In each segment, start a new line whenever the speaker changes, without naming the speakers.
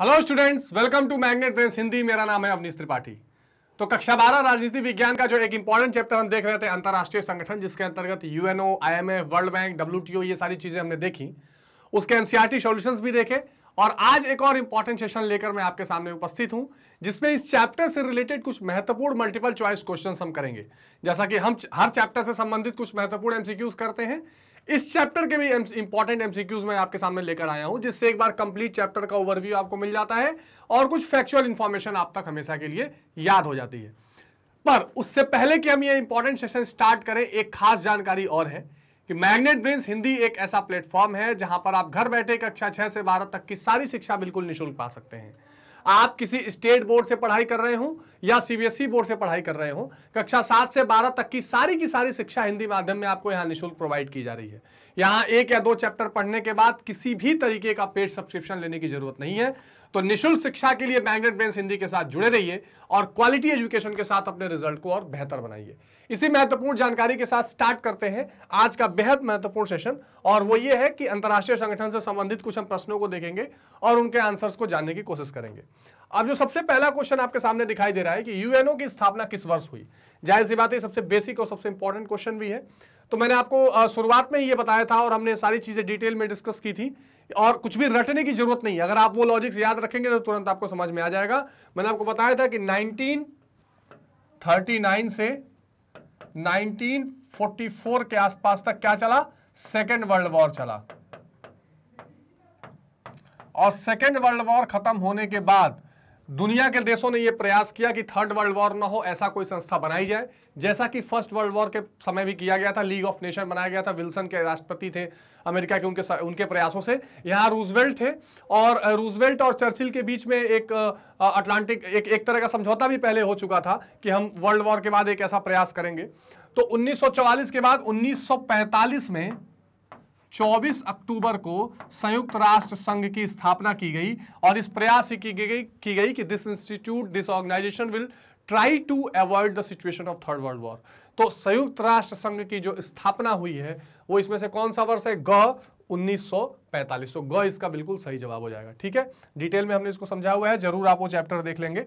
hello students welcome to Magnet Press Hindi मेरा नाम है अवनीश त्रिपाठी तो कक्षा बारह राजनीति विज्ञान का जो एक इंपॉर्टेंट चैप्टर हम देख रहे थे अंतर्राष्ट्रीय संगठन जिसके अंतर्गत UNO IMF World Bank W ये सारी चीज़ें हमने देखी उसके एनसीआरटी सोल्यूशन e भी देखे और आज एक और इंपॉर्टेंट सेशन लेकर मैं आपके सामने उपस्थित हूं जिसमें इस चैप्टर से रिलेटेड कुछ महत्वपूर्ण मल्टीपल चॉइस क्वेश्चन हम करेंगे जैसा कि हम हर चैप्टर से संबंधित कुछ महत्वपूर्ण एमसीक्यूज करते हैं इस चैप्टर के भी इंपॉर्टेंट एमसीक्यूज मैं आपके सामने लेकर आया हूं जिससे एक बार कंप्लीट चैप्टर का ओवरव्यू आपको मिल जाता है और कुछ फैक्चुअल इंफॉर्मेशन आप तक हमेशा के लिए याद हो जाती है पर उससे पहले कि हम ये इंपॉर्टेंट सेशन स्टार्ट करें एक खास जानकारी और है कि मैग्नेट ब्रेन्स हिंदी एक ऐसा प्लेटफॉर्म है जहां पर आप घर बैठे कक्षा छह से बारह तक की सारी शिक्षा बिल्कुल निःशुल्क पा सकते हैं आप किसी स्टेट बोर्ड से पढ़ाई कर रहे हो या सीबीएसई e बोर्ड से पढ़ाई कर रहे हो कक्षा सात से बारह तक की सारी की सारी शिक्षा हिंदी माध्यम में आपको यहाँ निःशुल्क प्रोवाइड की जा रही है यहाँ एक या दो चैप्टर पढ़ने के बाद किसी भी तरीके का पेड सब्सक्रिप्शन लेने की जरूरत नहीं है तो निशुल्क शिक्षा के लिए मैग्नेट ब्रेन हिंदी के साथ जुड़े रहिए और क्वालिटी एजुकेशन के साथ अपने रिजल्ट को और बेहतर बनाइए इसी महत्वपूर्ण जानकारी के साथ स्टार्ट करते हैं आज का बेहद महत्वपूर्ण सेशन और वो ये है कि अंतर्राष्ट्रीय संगठन से संबंधित कुछ हम प्रश्नों को देखेंगे और उनके आंसर्स को जानने की कोशिश करेंगे अब जो सबसे पहला क्वेश्चन आपके सामने दिखाई दे रहा है कि यूएनओ की स्थापना किस वर्ष हुई जाहिर सी बात है सबसे बेसिक और सबसे इंपॉर्टेंट क्वेश्चन भी है तो मैंने आपको शुरुआत में ही ये बताया था और हमने सारी चीज़ें डिटेल में डिस्कस की थी और कुछ भी रटने की जरूरत नहीं है अगर आप वो लॉजिक्स याद रखेंगे तो तुरंत आपको समझ में आ जाएगा मैंने आपको बताया था कि 1939 से 1944 के आसपास तक क्या चला सेकेंड वर्ल्ड वॉर चला और सेकेंड वर्ल्ड वॉर खत्म होने के बाद दुनिया के देशों ने यह प्रयास किया कि थर्ड वर्ल्ड वॉर ना हो ऐसा कोई संस्था बनाई जाए जैसा कि फर्स्ट वर्ल्ड वॉर के समय भी किया गया था लीग ऑफ नेशन बनाया गया था विल्सन के राष्ट्रपति थे अमेरिका के उनके उनके प्रयासों से यहाँ रूजवेल्ट थे और रूजवेल्ट और चर्चिल के बीच में एक अटलांटिक एक एक तरह का समझौता भी पहले हो चुका था कि हम वर्ल्ड वॉर के बाद एक ऐसा प्रयास करेंगे तो उन्नीस के बाद उन्नीस में 24 अक्टूबर को संयुक्त राष्ट्र संघ की स्थापना की गई और इस प्रयास से की गई की गई कि this institute this organization will try to avoid the situation of third world war तो संयुक्त राष्ट्र संघ की जो स्थापना हुई है वो इसमें से कौन सा वर्ष है ग 1945 तो ग इसका बिल्कुल सही जवाब हो जाएगा ठीक है डिटेल में हमने इसको समझा हुआ है जरूर आप वो चैप्टर देख लेंगे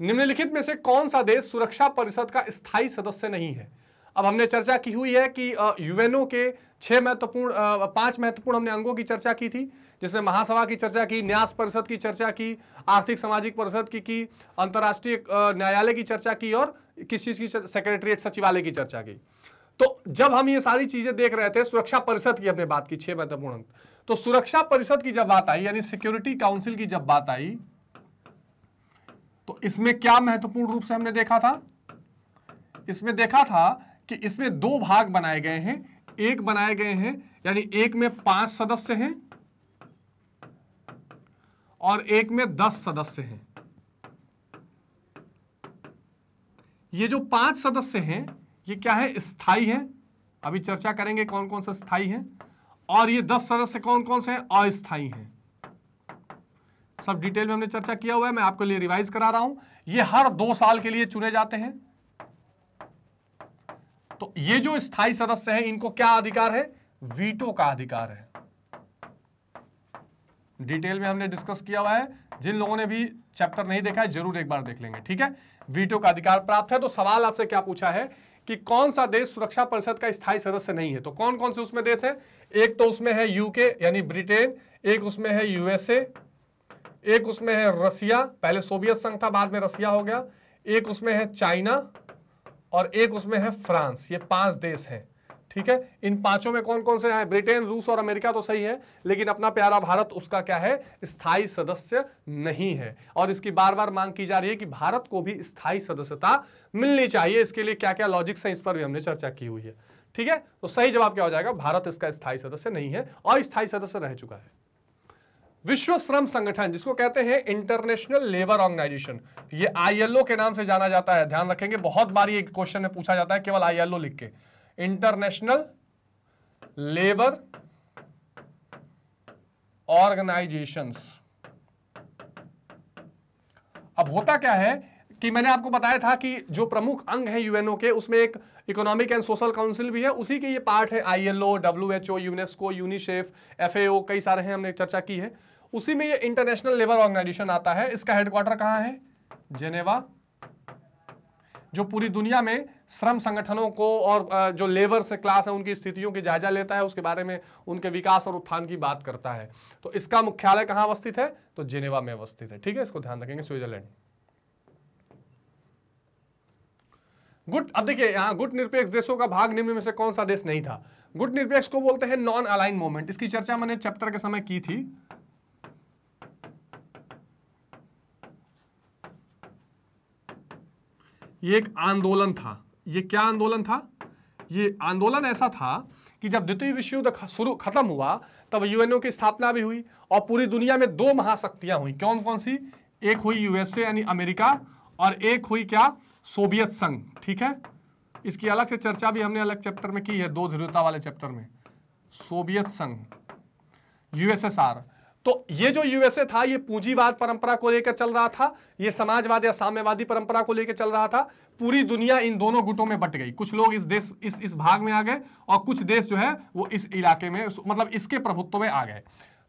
निम्नलिखित में से कौन सा देश सुरक्षा परिषद का स्थायी सदस्य नहीं है अब हमने चर्चा की हुई है कि यूएनओ के छह महत्वपूर्ण पांच महत्वपूर्ण हमने अंगों की चर्चा की थी जिसमें महासभा की चर्चा की न्यास परिषद की चर्चा की आर्थिक सामाजिक परिषद की की अंतर्राष्ट्रीय न्यायालय की चर्चा की और किस चीज़ की सेक्रेटरीट सचिवालय की चर्चा की तो जब हम ये सारी चीज़ें देख रहे थे सुरक्षा परिषद की हमने बात की छह महत्वपूर्ण तो सुरक्षा परिषद की जब बात आई यानी सिक्योरिटी काउंसिल की जब बात आई तो इसमें क्या महत्वपूर्ण रूप से हमने देखा था इसमें देखा था कि इसमें दो भाग बनाए गए हैं एक बनाए गए हैं यानी एक में पांच सदस्य हैं और एक में दस सदस्य हैं ये जो पांच सदस्य हैं ये क्या है स्थाई है अभी चर्चा करेंगे कौन कौन सा स्थाई है और ये दस सदस्य कौन कौन से हैं अस्थाई हैं सब डिटेल में हमने चर्चा किया हुआ है मैं आपके लिए रिवाइज करा रहा हूं ये हर दो साल के लिए चुने जाते हैं तो ये जो स्थायी सदस्य हैं इनको क्या अधिकार है वीटो का अधिकार है डिटेल में हमने डिस्कस किया हुआ है जिन लोगों ने भी चैप्टर नहीं देखा है जरूर एक बार देख लेंगे ठीक है वीटो का अधिकार प्राप्त है तो सवाल आपसे क्या पूछा है कि कौन सा देश सुरक्षा परिषद का स्थायी सदस्य नहीं है तो कौन कौन से उसमें देश है एक तो उसमें है यूके यानी ब्रिटेन एक उसमें है यूएसए एक उसमें है रसिया पहले सोवियत संघ था बाद में रसिया हो गया एक उसमें है चाइना और एक उसमें है फ्रांस ये पांच देश हैं ठीक है इन पांचों में कौन कौन से हैं ब्रिटेन रूस और अमेरिका तो सही है लेकिन अपना प्यारा भारत उसका क्या है स्थायी सदस्य नहीं है और इसकी बार बार मांग की जा रही है कि भारत को भी स्थायी सदस्यता मिलनी चाहिए इसके लिए क्या क्या लॉजिक्स हैं इस पर भी हमने चर्चा की हुई है ठीक है तो सही जवाब क्या हो जाएगा भारत इसका स्थायी सदस्य नहीं है और स्थायी सदस्य रह चुका है विश्व श्रम संगठन जिसको कहते हैं इंटरनेशनल लेबर ऑर्गेनाइजेशन ये आईएलओ के नाम से जाना जाता है ध्यान रखेंगे बहुत बार ये क्वेश्चन में पूछा जाता है केवल आईएलओ लिख के इंटरनेशनल लेबर ऑर्गेनाइजेशंस अब होता क्या है कि मैंने आपको बताया था कि जो प्रमुख अंग है यूएनओ के उसमें एक इकोनॉमिक एंड सोशल काउंसिल भी है उसी के ये पार्ट है ILO WHO UNESCO UNICEF FAO कई सारे हैं हमने चर्चा की है उसी में ये इंटरनेशनल लेबर ऑर्गेनाइजेशन आता है इसका हेडक्वार्टर कहां है जेनेवा जो पूरी दुनिया में श्रम संगठनों को और जो लेबर से क्लास है उनकी स्थितियों की जायजा लेता है उसके बारे में उनके विकास और उत्थान की बात करता है तो इसका मुख्यालय कहां अवस्थित है तो जेनेवा में अवस्थित है ठीक है इसको ध्यान रखेंगे स्विट्जरलैंड गुट अब देखिए यहां गुट निरपेक्ष देशों का भाग निम्न में से कौन सा देश नहीं था गुट निरपेक्ष को बोलते हैं नॉन अलाइन मूवमेंट इसकी चर्चा मैंने चैप्टर के समय की थी ये एक आंदोलन था ये क्या आंदोलन था ये आंदोलन ऐसा था कि जब द्वितीय विश्व युद्ध शुरू खत्म हुआ तब यूएनओ की स्थापना भी हुई और पूरी दुनिया में दो महाशक्तियां हुई कौन कौन सी एक हुई यूएसए यानी अमेरिका और एक हुई क्या सोवियत संघ ठीक है इसकी अलग से चर्चा भी हमने अलग चैप्टर में की है दो ध्रुवता वाले चैप्टर में सोवियत संघ यूएसएसआर तो ये जो यूएसए था ये पूंजीवाद परंपरा को लेकर चल रहा था ये समाजवाद या साम्यवादी परंपरा को लेकर चल रहा था पूरी दुनिया इन दोनों गुटों में बट गई कुछ लोग इस देश इस इस भाग में आ गए और कुछ देश जो है वो इस इलाके में मतलब इसके प्रभुत्व में आ गए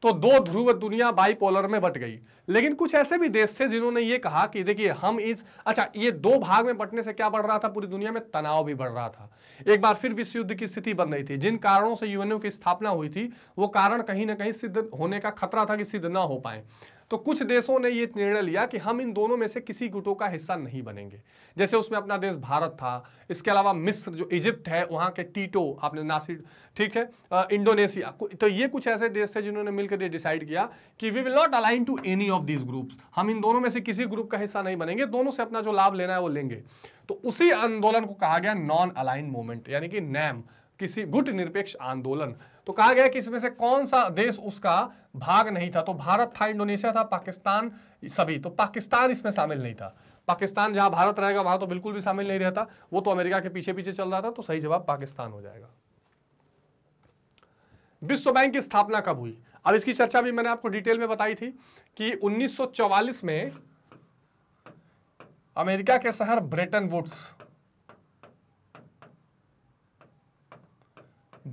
तो दो ध्रुव दुनिया बाईपोलर में बट गई लेकिन कुछ ऐसे भी देश थे जिन्होंने ये कहा कि देखिए हम इस अच्छा ये दो भाग में बटने से क्या बढ़ रहा था पूरी दुनिया में तनाव भी बढ़ रहा था एक बार फिर विश्व युद्ध की स्थिति बन रही थी जिन कारणों से यूएनओ की स्थापना हुई थी वो कारण कहीं ना कहीं सिद्ध होने का खतरा था कि सिद्ध ना हो पाए तो कुछ देशों ने ये निर्णय लिया कि हम इन दोनों में से किसी गुटों का हिस्सा नहीं बनेंगे जैसे उसमें अपना देश भारत था इसके अलावा मिस्र जो इजिप्ट है वहाँ के टीटो आपने नासिर ठीक है आ, इंडोनेशिया तो ये कुछ ऐसे देश थे जिन्होंने मिलकर ये डिसाइड किया कि we will not align to any of these groups हम इन दोनों में से किसी ग्रुप का हिस्सा नहीं बनेंगे दोनों से अपना जो लाभ लेना है वो लेंगे तो उसी आंदोलन को कहा गया नॉन अलाइन मूवमेंट यानी कि नैम किसी गुट निरपेक्ष आंदोलन तो कहा गया कि इसमें से कौन सा देश उसका भाग नहीं था तो भारत था इंडोनेशिया था पाकिस्तान सभी तो पाकिस्तान इसमें शामिल नहीं था पाकिस्तान जहां भारत रहेगा वहां तो बिल्कुल भी शामिल नहीं रहता वो तो अमेरिका के पीछे पीछे चल रहा था तो सही जवाब पाकिस्तान हो जाएगा विश्व बैंक की स्थापना कब हुई अब इसकी चर्चा भी मैंने आपको डिटेल में बताई थी कि 1944 में अमेरिका के शहर ब्रेटन वुड्स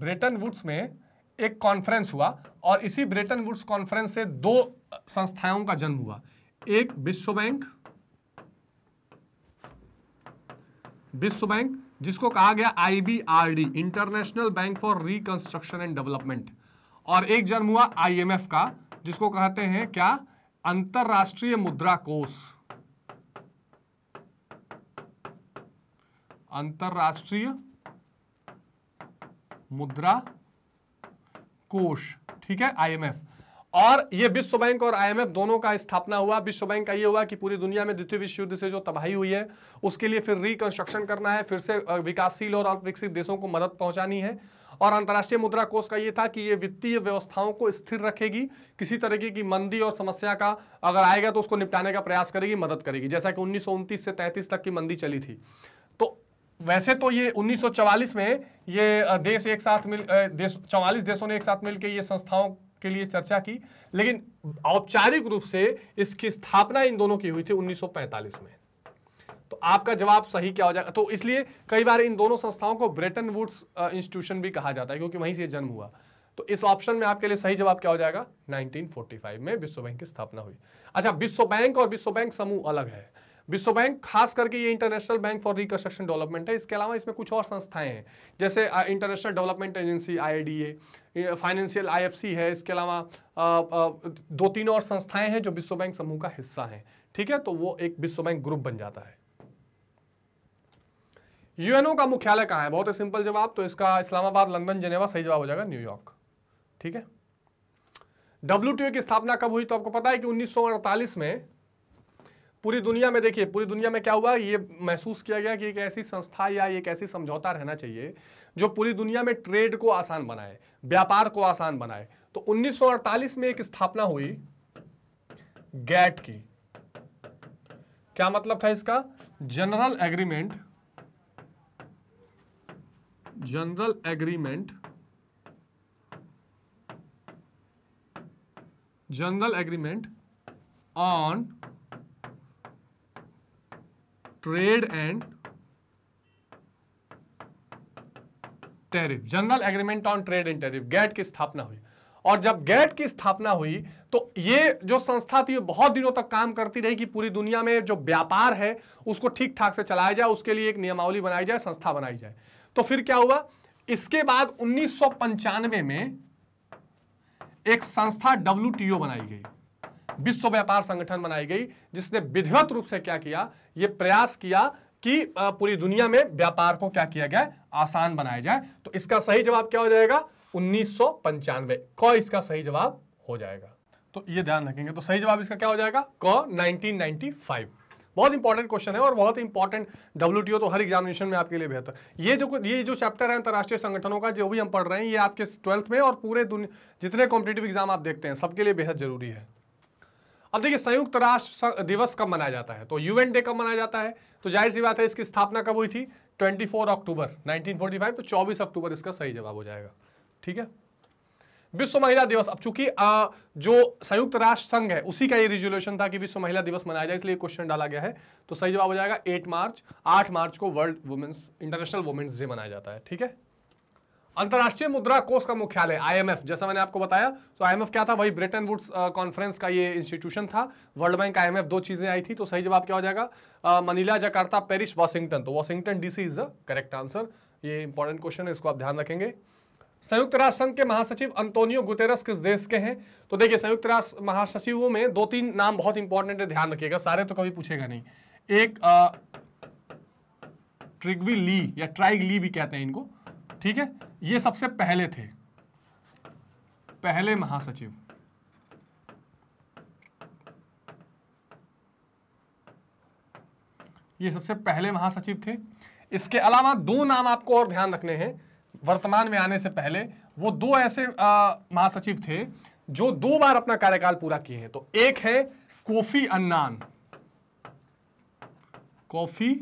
ब्रेटन वुड्स में एक कॉन्फ्रेंस हुआ और इसी ब्रेटन वुड्स कॉन्फ्रेंस से दो संस्थाओं का जन्म हुआ एक विश्व बैंक विश्व बैंक जिसको कहा गया IBRD International Bank for Reconstruction and Development और एक जन्म हुआ आईएमएफ का जिसको कहते हैं क्या अंतरराष्ट्रीय मुद्रा कोष अंतरराष्ट्रीय मुद्रा कोष ठीक है आईएमएफ और ये विश्व बैंक और आईएमएफ दोनों का स्थापना हुआ विश्व बैंक का ये हुआ कि पूरी दुनिया में द्वितीय विश्व युद्ध से जो तबाही हुई है उसके लिए फिर रिकंस्ट्रक्शन करना है फिर से विकासशील और अल्प विकसित देशों को मदद पहुंचानी है और अंतर्राष्ट्रीय मुद्रा कोष का ये था कि ये वित्तीय व्यवस्थाओं को स्थिर रखेगी किसी तरीके की मंदी और समस्या का अगर आएगा तो उसको निपटाने का प्रयास करेगी मदद करेगी जैसा कि उन्नीस से तैंतीस तक की मंदी चली थी वैसे तो ये 1944 में ये देश एक साथ मिल देश चौवालीस देशों ने एक साथ मिलकर ये संस्थाओं के लिए चर्चा की लेकिन औपचारिक रूप से इसकी स्थापना इन दोनों की हुई थी 1945 में तो आपका जवाब सही क्या हो जाएगा तो इसलिए कई बार इन दोनों संस्थाओं को ब्रेटन वुड्स इंस्टीट्यूशन भी कहा जाता है क्योंकि वहीं से जन्म हुआ तो इस ऑप्शन में आपके लिए सही जवाब क्या हो जाएगा 1945 में विश्व बैंक की स्थापना हुई अच्छा विश्व बैंक और विश्व बैंक समूह अलग है विश्व बैंक खास करके ये International Bank for Reconstruction Development है इसके अलावा इसमें कुछ और संस्थाएं हैं जैसे International Development Agency I financial I है इसके अलावा दो तीन और संस्थाएं हैं जो विश्व बैंक समूह का हिस्सा है ठीक है तो वो एक विश्व बैंक ग्रुप बन जाता है यूएनओ का मुख्यालय कहाँ है बहुत ही सिंपल जवाब तो इसका इस्लामाबाद लंदन जनेवा सही जवाब हो जाएगा न्यूयॉर्क ठीक है डब्ल्यू की स्थापना कब हुई तो आपको पता है कि उन्नीस में पूरी दुनिया में देखिए पूरी दुनिया में क्या हुआ ये महसूस किया गया कि एक ऐसी संस्था या एक ऐसी समझौता रहना चाहिए जो पूरी दुनिया में ट्रेड को आसान बनाए व्यापार को आसान बनाए तो 1948 में एक स्थापना हुई गैट की क्या मतलब था इसका general agreement general agreement general agreement on trade and tariff general agreement on trade and tariff GATT की स्थापना हुई और जब गैट की स्थापना हुई तो ये जो संस्था थी बहुत दिनों तक काम करती रही कि पूरी दुनिया में जो व्यापार है उसको ठीक ठाक से चलाया जाए उसके लिए एक नियमावली बनाई जाए संस्था बनाई जाए तो फिर क्या हुआ इसके बाद उन्नीस में एक संस्था डब्ल्यू बनाई गई विश्व व्यापार संगठन बनाई गई जिसने विधिवत रूप से क्या किया ये प्रयास किया कि पूरी दुनिया में व्यापार को क्या किया गया आसान बनाया जाए तो इसका सही जवाब क्या हो जाएगा उन्नीस सौ इसका सही जवाब हो जाएगा तो ये ध्यान रखेंगे तो सही जवाब इसका क्या हो जाएगा क नाइनटीन बहुत इंपॉर्टेंट क्वेश्चन है और बहुत इंपॉर्टेंट डब्ल्यू तो हर एग्जामिनेशन में आपके लिए बेहतर ये जो ये जो चैप्टर है अंतर्राष्ट्रीय संगठनों का जो भी हम पढ़ रहे हैं ये आपके ट्वेल्थ में और पूरे जितने कॉम्पिटेटिव एग्जाम आप देखते हैं सबके लिए बेहद जरूरी है अब देखिए संयुक्त राष्ट्र दिवस कब मनाया जाता है तो यूएन डे कब मनाया जाता है तो जाहिर सी बात है इसकी स्थापना कब हुई थी 24 अक्टूबर 1945 तो 24 अक्टूबर इसका सही जवाब हो जाएगा ठीक है विश्व महिला दिवस अब चूंकि जो संयुक्त राष्ट्र संघ है उसी का ये रिजोल्यूशन था कि विश्व महिला दिवस मनाया जाए इसलिए क्वेश्चन डाला गया है तो सही जवाब हो जाएगा एट मार्च आठ मार्च को world women's international women's day मनाया जाता है ठीक है अंतर्राष्ट्रीय मुद्रा कोष का मुख्यालय आईएमएफ जैसा मैंने आपको बताया तो आईएमएफ क्या था वही ब्रिटेन वुड्स कॉन्फ्रेंस का ये इंस्टीट्यूशन था वर्ल्ड बैंक आईएमएफ दो चीजें आई थी तो सही जवाब क्या हो जाएगा मनीला जकार्ता पेरिस वाशिंगटन तो Washington DC is the correct answer ये इंपॉर्टेंट क्वेश्चन है इसको आप ध्यान रखेंगे संयुक्त राष्ट्र संघ के महासचिव अंतोनियो गुतेरस किस देश के हैं तो देखिए संयुक्त राष्ट्र महासचिवों में दो तीन नाम बहुत इंपॉर्टेंट है ध्यान रखिएगा सारे तो कभी पूछेगा नहीं एक ट्रिगवी ली या ट्राइग ली भी कहते हैं इनको ठीक है ये सबसे पहले थे पहले महासचिव ये सबसे पहले महासचिव थे इसके अलावा दो नाम आपको और ध्यान रखने हैं वर्तमान में आने से पहले वो दो ऐसे महासचिव थे जो दो बार अपना कार्यकाल पूरा किए हैं तो एक है कोफी अन्नान कोफी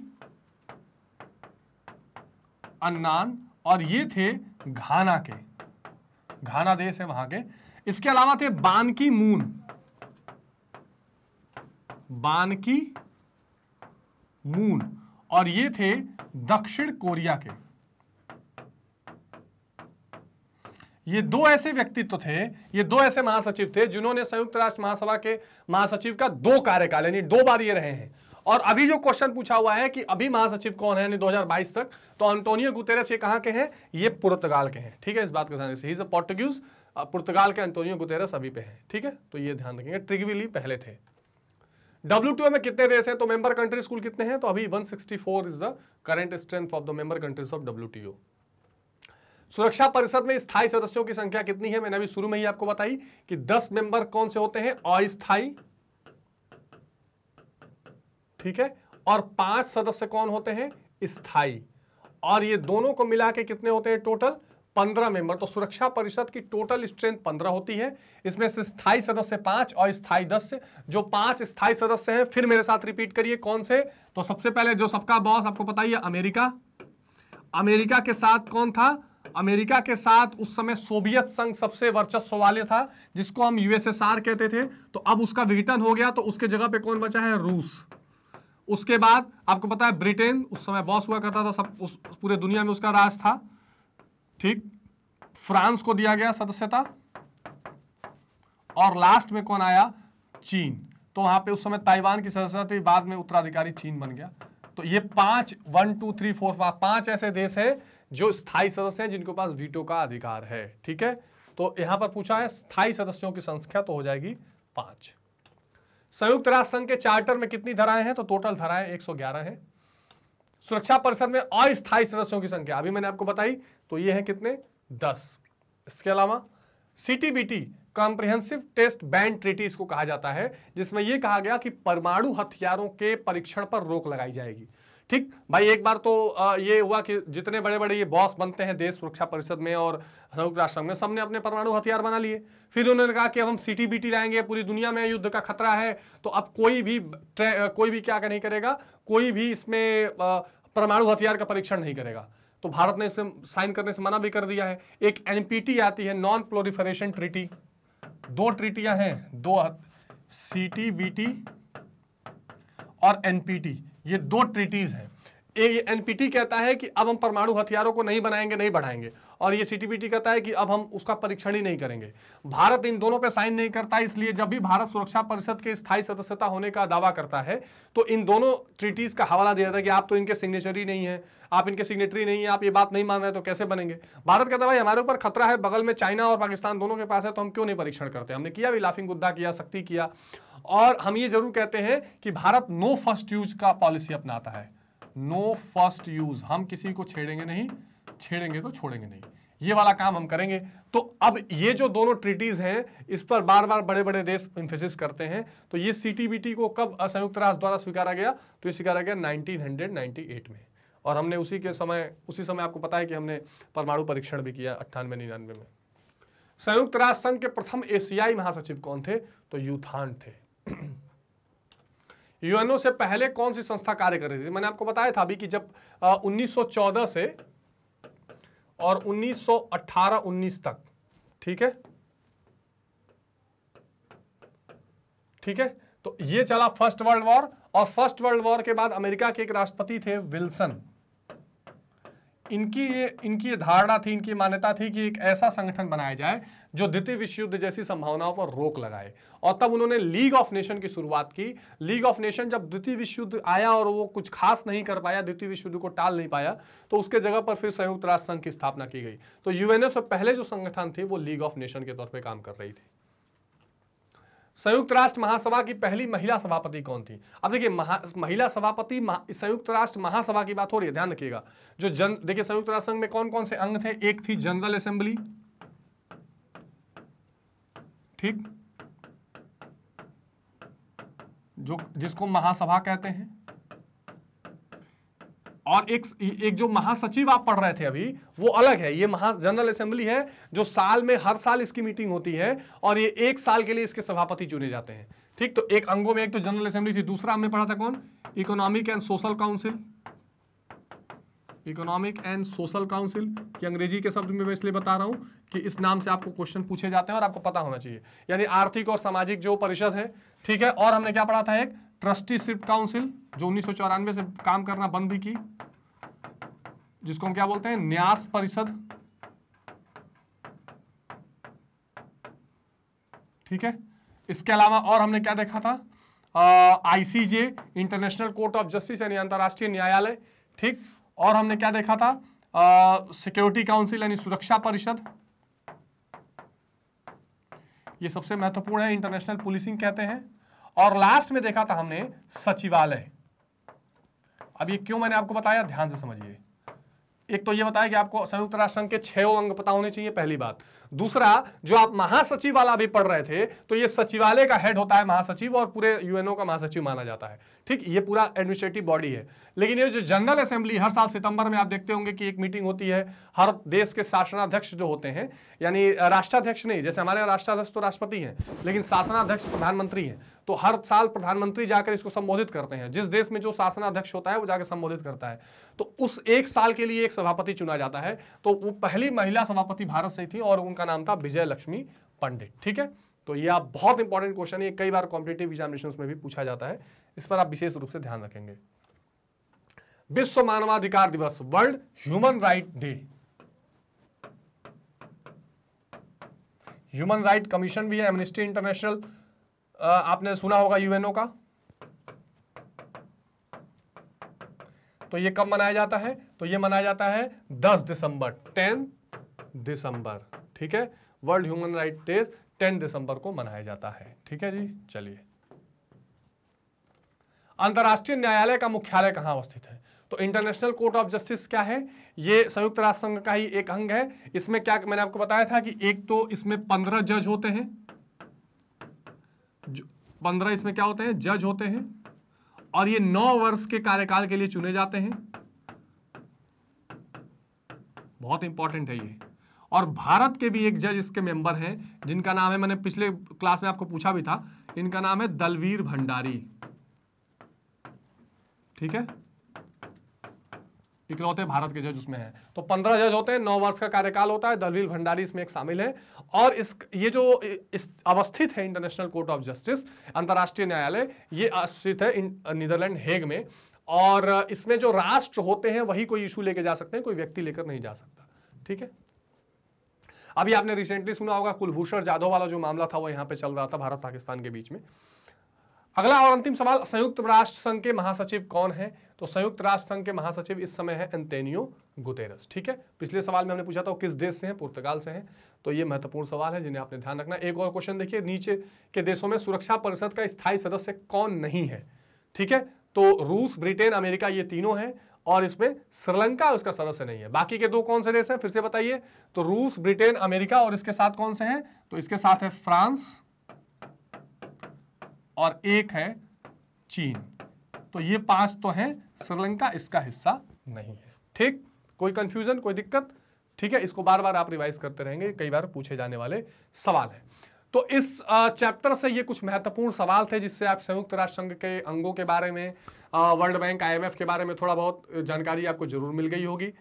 अन्नान और ये थे घाना के घाना देश है वहां के इसके अलावा थे बानकी मून बानकी मून और ये थे दक्षिण कोरिया के ये दो ऐसे व्यक्तित्व थे ये दो ऐसे महासचिव थे जिन्होंने संयुक्त राष्ट्र महासभा के महासचिव का दो कार्यकाल यानी दो बार ये रहे हैं और अभी जो क्वेश्चन पूछा हुआ है कि अभी महासचिव कौन है यानी 2022 तक तो अंटोनियो गुतेरस ये कहाँ के हैं ये पुर्तगाल के हैं ठीक है इस बात का ध्यान रखिए इज पोर्टुगीज पुर्तगाल के अंटोनियो गुतेरस अभी पे है ठीक है तो ये ध्यान रखेंगे ट्रिगविली पहले थे डब्ल्यू में कितने देश हैं तो मेंबर कंट्रीज कुल कितने हैं तो अभी 164 is the current strength of the member countries of W सुरक्षा परिषद में स्थायी सदस्यों की संख्या कितनी है मैंने अभी शुरू में ही आपको बताई कि 10 मेंबर कौन से होते हैं अस्थायी ठीक है और पांच सदस्य कौन होते हैं स्थाई और ये दोनों को मिला के कितने होते हैं टोटल पंद्रह मेंबर तो सुरक्षा परिषद की टोटल स्ट्रेंथ पंद्रह होती है इसमें से स्थाई सदस्य पांच और स्थाई दस जो पांच स्थाई सदस्य हैं फिर मेरे साथ रिपीट करिए कौन से तो सबसे पहले जो सबका बॉस आपको बताइए अमेरिका अमेरिका के साथ कौन था अमेरिका के साथ उस समय सोवियत संघ सबसे वर्चस्व वाले था जिसको हम यूएसएसआर कहते थे तो अब उसका विघटन हो गया तो उसके जगह पे कौन बचा है रूस उसके बाद आपको पता है ब्रिटेन उस समय बॉस हुआ करता था सब उस पूरे दुनिया में उसका राज था ठीक फ्रांस को दिया गया सदस्यता और लास्ट में कौन आया चीन तो वहां पे उस समय ताइवान की सदस्यता थी बाद में उत्तराधिकारी चीन बन गया तो ये पांच one two three four five पांच ऐसे देश हैं जो स्थायी सदस्य हैं जिनके पास वीटो का अधिकार है ठीक है तो यहां पर पूछा है स्थायी सदस्यों की संख्या तो हो जाएगी पांच संयुक्त राष्ट्र संघ के चार्टर में कितनी धाराएं हैं तो टोटल धाराएं 111 हैं सुरक्षा परिषद में अस्थायी सदस्यों की संख्या अभी मैंने आपको बताई तो ये है कितने दस इसके अलावा CTBT comprehensive test ban treaty इसको कहा जाता है जिसमें यह कहा गया कि परमाणु हथियारों के परीक्षण पर रोक लगाई जाएगी ठीक भाई एक बार तो ये हुआ कि जितने बड़े बड़े ये बॉस बनते हैं देश सुरक्षा परिषद में और संयुक्त राष्ट्र में सबने अपने परमाणु हथियार बना लिए फिर उन्होंने कहा कि अब हम सीटी बीटी लाएंगे पूरी दुनिया में युद्ध का खतरा है तो अब कोई भी कोई भी क्या नहीं करेगा कोई भी इसमें परमाणु हथियार का परीक्षण नहीं करेगा तो भारत ने इसमें साइन करने से मना भी कर दिया है एक एनपीटी आती है नॉन प्लोरिफरेशन ट्रीटी दो ट्रीटियां हैं दो सी टी और एनपीटी ये दो ट्रीटीज है एनपीटी कहता है कि अब हम परमाणु हथियारों को नहीं बनाएंगे नहीं बढ़ाएंगे और ये सीटीबीटी कहता है कि अब हम उसका परीक्षण ही नहीं करेंगे भारत इन दोनों पे साइन नहीं करता इसलिए जब भी भारत सुरक्षा परिषद के स्थायी सदस्यता होने का दावा करता है तो इन दोनों ट्रीटीज का हवाला दिया जाता है कि आप तो इनके ही नहीं है आप इनके सिग्नेटरी नहीं है आप ये बात नहीं मान रहे तो कैसे बनेंगे भारत कहता भाई हमारे ऊपर खतरा है बगल में चाइना और पाकिस्तान दोनों के पास है तो हम क्यों नहीं परीक्षण करते हमने किया भी लाफिंग गुद्दा किया सख्ती किया और हम ये जरूर कहते हैं कि भारत नो फर्स्ट यूज का पॉलिसी अपनाता है नो फर्स्ट यूज हम किसी को छेड़ेंगे नहीं छेड़ेंगे तो छोड़ेंगे नहीं ये वाला काम हम करेंगे तो अब ये जो दोनों ट्रीटीज हैं इस पर बार बार बड़े बड़े देश इन्फेसिस करते हैं तो ये सी को कब संयुक्त राष्ट्र द्वारा स्वीकारा गया तो ये स्वीकारा गया 1998 में और हमने उसी के समय उसी समय आपको पता है कि हमने परमाणु परीक्षण भी किया अट्ठानवे निन्यानवे में संयुक्त राष्ट्र संघ के प्रथम एशियाई महासचिव कौन थे तो यूथान थे यूएनओ से पहले कौन सी संस्था कार्य कर रही थी मैंने आपको बताया था अभी कि जब उन्नीस से और 1918-19 तक ठीक है ठीक है तो ये चला फर्स्ट वर्ल्ड वॉर और फर्स्ट वर्ल्ड वॉर के बाद अमेरिका के एक राष्ट्रपति थे विल्सन इनकी ये इनकी ये धारणा थी इनकी मान्यता थी कि एक ऐसा संगठन बनाया जाए जो द्वितीय विश्व युद्ध जैसी संभावनाओं पर रोक लगाए और तब उन्होंने लीग ऑफ नेशन की शुरुआत की लीग ऑफ नेशन जब द्वितीय विश्व युद्ध आया और वो कुछ खास नहीं कर पाया द्वितीय विश्व युद्ध को टाल नहीं पाया तो उसके जगह पर फिर संयुक्त राष्ट्र संघ की स्थापना की गई तो यूएनएस पहले जो संगठन थे वो लीग ऑफ नेशन के तौर पर काम कर रही थी संयुक्त राष्ट्र महासभा की पहली महिला सभापति कौन थी अब देखिए महिला सभापति संयुक्त राष्ट्र महासभा की बात हो रही है ध्यान रखिएगा जो जन देखिए संयुक्त राष्ट्र संघ में कौन कौन से अंग थे एक थी जनरल असेंबली ठीक जो जिसको महासभा कहते हैं और एक एक जो महासचिव आप पढ़ रहे थे अभी वो अलग है ये महा जनरल असेंबली है जो साल में हर साल इसकी मीटिंग होती है और ये एक साल के लिए इसके सभापति चुने जाते हैं ठीक तो एक अंगों में एक तो जनरल असेंबली थी दूसरा हमने पढ़ा था कौन Economic and Social Council Economic and Social Council की अंग्रेजी के शब्द में मैं इसलिए बता रहा हूं कि इस नाम से आपको क्वेश्चन पूछे जाते हैं और आपको पता होना चाहिए यानी आर्थिक और सामाजिक जो परिषद है ठीक है और हमने क्या पढ़ा था एक ट्रस्टीशिप काउंसिल जो उन्नीस से काम करना बंद भी की जिसको हम क्या बोलते हैं न्यास परिषद ठीक है इसके अलावा और हमने क्या देखा था ICJ International Court of Justice यानी अंतर्राष्ट्रीय न्यायालय ठीक और हमने क्या देखा था सिक्योरिटी काउंसिल यानी सुरक्षा परिषद ये सबसे महत्वपूर्ण है इंटरनेशनल पुलिसिंग कहते हैं और लास्ट में देखा था हमने सचिवालय अब ये क्यों मैंने आपको बताया ध्यान से समझिए एक तो ये बताया कि आपको संयुक्त राष्ट्र संघ के छह अंग पता होने चाहिए पहली बात दूसरा जो आप महासचिव वाला भी पढ़ रहे थे तो ये सचिवालय का हेड होता है महासचिव और पूरे यूएनओ का महासचिव माना जाता है ठीक ये पूरा एडमिनिस्ट्रेटिव बॉडी है लेकिन ये जो जनरल असेंबली हर साल सितंबर में आप देखते होंगे कि एक मीटिंग होती है हर देश के शासनाध्यक्ष जो होते हैं यानी राष्ट्राध्यक्ष नहीं जैसे हमारे राष्ट्राध्यक्ष तो राष्ट्रपति हैं लेकिन शासनाध्यक्ष प्रधानमंत्री हैं तो हर साल प्रधानमंत्री जाकर इसको संबोधित करते हैं जिस देश में जो शासनाध्यक्ष होता है वो जाकर संबोधित करता है तो उस एक साल के लिए एक सभापति चुना जाता है तो वो पहली महिला सभापति भारत से थी और उनका उनका नाम था विजय लक्ष्मी पंडित ठीक है तो ये आप बहुत इंपॉर्टेंट क्वेश्चन है कई बार कॉम्पिटेटिव एग्जामिनेशन में भी पूछा जाता है इस पर आप विशेष रूप से ध्यान रखेंगे विश्व मानवाधिकार दिवस world human right day human right commission भी है एमनेस्टी इंटरनेशनल आपने सुना होगा यूएनओ का तो ये कब मनाया जाता है तो ये मनाया जाता है 10 दिसंबर 10 दिसंबर ठीक है world human right day ten दिसंबर को मनाया जाता है ठीक है जी चलिए अंतर्राष्ट्रीय न्यायालय का मुख्यालय कहां अवस्थित है तो इंटरनेशनल कोर्ट ऑफ जस्टिस क्या है यह संयुक्त राष्ट्र संघ का ही एक अंग है इसमें क्या मैंने आपको बताया था कि एक तो इसमें पंद्रह जज होते हैं पंद्रह इसमें क्या होते हैं जज होते हैं और ये नौ वर्ष के कार्यकाल के लिए चुने जाते हैं बहुत इंपॉर्टेंट है ये और भारत के भी एक जज इसके मेंबर हैं जिनका नाम है मैंने पिछले क्लास में आपको पूछा भी था इनका नाम है दलवीर भंडारी ठीक है इकलौते भारत के जज उसमें हैं तो पंद्रह जज होते हैं नौ वर्ष का कार्यकाल होता है दलवीर भंडारी इसमें एक शामिल है और इस ये जो इस अवस्थित है इंटरनेशनल कोर्ट ऑफ जस्टिस अंतर्राष्ट्रीय न्यायालय ये अवस्थित है नीदरलैंड हेग में और इसमें जो राष्ट्र होते हैं वही कोई इशू लेके जा सकते हैं कोई व्यक्ति लेकर नहीं जा सकता ठीक है अभी आपने रिसेंटली सुना होगा कुलभूषण जाधव वाला जो मामला था वो यहाँ पे चल रहा था भारत पाकिस्तान के बीच में अगला और अंतिम सवाल संयुक्त राष्ट्र संघ के महासचिव कौन है तो संयुक्त राष्ट्र संघ के महासचिव इस समय है एंतेनियो गुतेरस ठीक है पिछले सवाल में हमने पूछा था वो किस देश से हैं पुर्तगाल से हैं तो ये महत्वपूर्ण सवाल है जिन्हें आपने ध्यान रखना एक और क्वेश्चन देखिए नीचे के देशों में सुरक्षा परिषद का स्थायी सदस्य कौन नहीं है ठीक है तो रूस ब्रिटेन अमेरिका ये तीनों हैं और इसमें श्रीलंका उसका सदस्य नहीं है बाकी के दो कौन से देश हैं फिर से बताइए तो रूस ब्रिटेन अमेरिका और इसके साथ कौन से हैं तो इसके साथ है फ्रांस और एक है चीन तो ये पांच तो हैं श्रीलंका इसका हिस्सा नहीं है ठीक कोई कंफ्यूजन कोई दिक्कत ठीक है इसको बार बार आप रिवाइज करते रहेंगे कई बार पूछे जाने वाले सवाल है तो इस चैप्टर से ये कुछ महत्वपूर्ण सवाल थे जिससे आप संयुक्त राष्ट्र संघ के अंगों के बारे में वर्ल्ड बैंक आईएमएफ के बारे में थोड़ा बहुत जानकारी आपको जरूर मिल गई होगी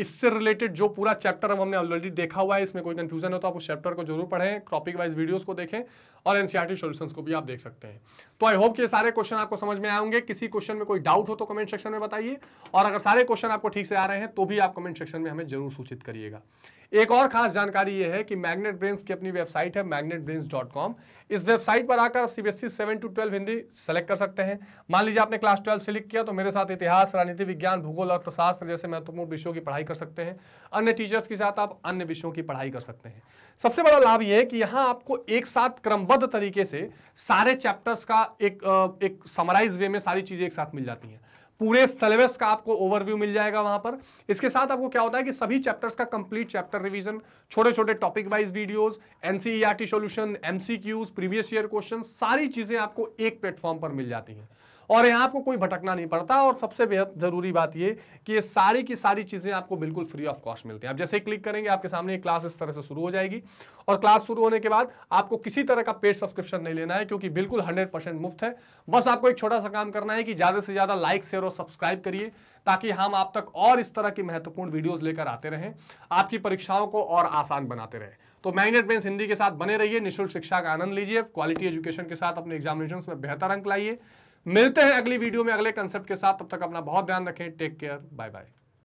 इससे रिलेटेड जो पूरा चैप्टर अब हमने ऑलरेडी देखा हुआ है इसमें कोई कंफ्यूजन हो तो आप उस चैप्टर को जरूर पढ़ें टॉपिक वाइज वीडियोस को देखें और एनसीईआरटी सॉल्यूशंस e को भी आप देख सकते हैं तो आई होप कि ये सारे क्वेश्चन आपको समझ में आएंगे किसी क्वेश्चन में कोई डाउट हो तो कमेंट सेक्शन में बताइए और अगर सारे क्वेश्चन आपको ठीक से आ रहे हैं तो भी आप कमेंट सेक्शन में हमें जरूर सूचित करिएगा एक और खास जानकारी ये है कि मैग्नेट ब्रेन्स की अपनी वेबसाइट है मैग्नेट डॉट कॉम इस वेबसाइट पर आकर आप CBSE seven to twelve Hindi select कर सकते हैं मान लीजिए आपने क्लास ट्वेल्व सेलेक्ट किया तो मेरे साथ इतिहास राजनीति विज्ञान भूगोल अर्थशास्त्र जैसे महत्वपूर्ण विषयों की पढ़ाई कर सकते हैं अन्य टीचर्स के साथ आप अन्य विषयों की पढ़ाई कर सकते हैं सबसे बड़ा लाभ यह है कि यहाँ आपको एक साथ क्रमबद्ध तरीके से सारे चैप्टर्स का एक एक समराइज वे में सारी चीज़ें एक साथ मिल जाती हैं पूरे सिलेबस का आपको ओवरव्यू मिल जाएगा वहां पर इसके साथ आपको क्या होता है कि सभी चैप्टर्स का कंप्लीट चैप्टर रिवीजन छोटे छोटे topic wise videos NCERT solution MCQs previous year question सारी चीजें आपको एक प्लेटफॉर्म पर मिल जाती हैं और यहाँ आपको कोई भटकना नहीं पड़ता और सबसे बेहद जरूरी बात ये कि ये सारी की सारी चीज़ें आपको बिल्कुल फ्री ऑफ कॉस्ट मिलती है आप जैसे क्लिक करेंगे आपके सामने क्लास इस तरह से शुरू हो जाएगी और क्लास शुरू होने के बाद आपको किसी तरह का पेड सब्सक्रिप्शन नहीं लेना है क्योंकि बिल्कुल हंड्रेड मुफ्त है बस आपको एक छोटा सा काम करना है कि ज़्यादा से ज़्यादा लाइक शेयर और सब्सक्राइब करिए ताकि हम आप तक और इस तरह की महत्वपूर्ण वीडियोज लेकर आते रहें आपकी परीक्षाओं को और आसान बनाते रहें तो मैग्नेट बेंस हिंदी के साथ बने रहिए निःशुल्क शिक्षा का आनंद लीजिए क्वालिटी एजुकेशन के साथ अपने एग्जामिनेशन में बेहतर अंक लाइए मिलते हैं अगली वीडियो में अगले कंसेप्ट के साथ तब तक अपना बहुत ध्यान रखें टेक केयर बाय बाय